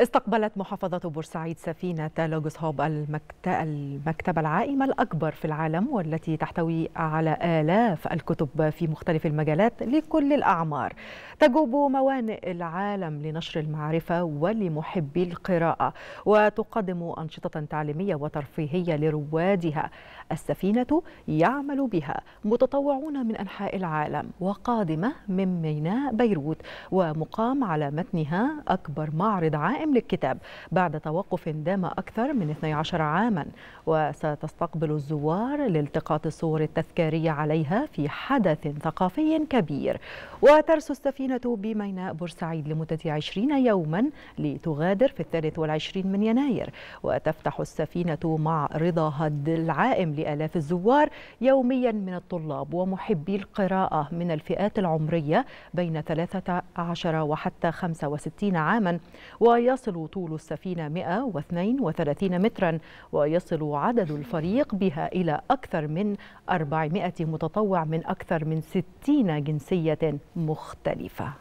استقبلت محافظة بورسعيد سفينة لوجوس هوب المكتبة العائمة الأكبر في العالم والتي تحتوي على آلاف الكتب في مختلف المجالات لكل الأعمار تجوب موانئ العالم لنشر المعرفة ولمحبي القراءة وتقدم أنشطة تعليمية وترفيهية لروادها السفينة يعمل بها متطوعون من أنحاء العالم وقادمة من ميناء بيروت ومقام على متنها أكبر معرض عائم القائم للكتاب بعد توقف دام أكثر من 12 عاما وستستقبل الزوار لالتقاط الصور التذكارية عليها في حدث ثقافي كبير وترسو السفينة بميناء بورسعيد لمدة 20 يوما لتغادر في الثالث والعشرين من يناير وتفتح السفينة مع رضا هد العائم لآلاف الزوار يوميا من الطلاب ومحبي القراءة من الفئات العمرية بين 13 وحتى 65 عاما ويصل يصل طول السفينة 132 مترا ويصل عدد الفريق بها إلى أكثر من 400 متطوع من أكثر من 60 جنسية مختلفة